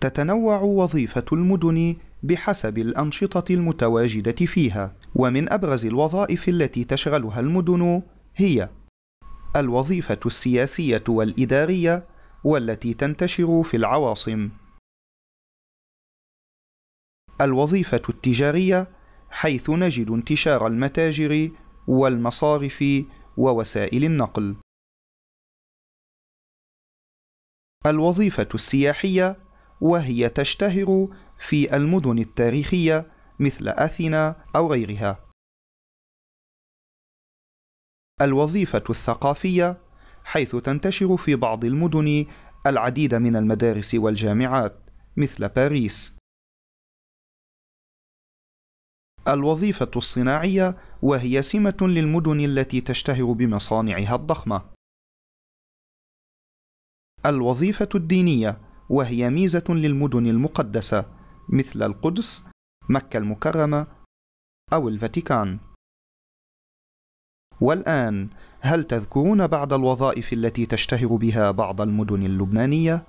تتنوع وظيفة المدن بحسب الأنشطة المتواجدة فيها، ومن أبرز الوظائف التي تشغلها المدن هي: الوظيفة السياسية والإدارية والتي تنتشر في العواصم. الوظيفة التجارية حيث نجد انتشار المتاجر والمصارف ووسائل النقل. الوظيفة السياحية وهي تشتهر في المدن التاريخية مثل أثينا أو غيرها. الوظيفة الثقافية حيث تنتشر في بعض المدن العديد من المدارس والجامعات مثل باريس. الوظيفة الصناعية وهي سمة للمدن التي تشتهر بمصانعها الضخمة. الوظيفة الدينية وهي ميزة للمدن المقدسة مثل القدس، مكة المكرمة، أو الفاتيكان. والآن، هل تذكرون بعض الوظائف التي تشتهر بها بعض المدن اللبنانية؟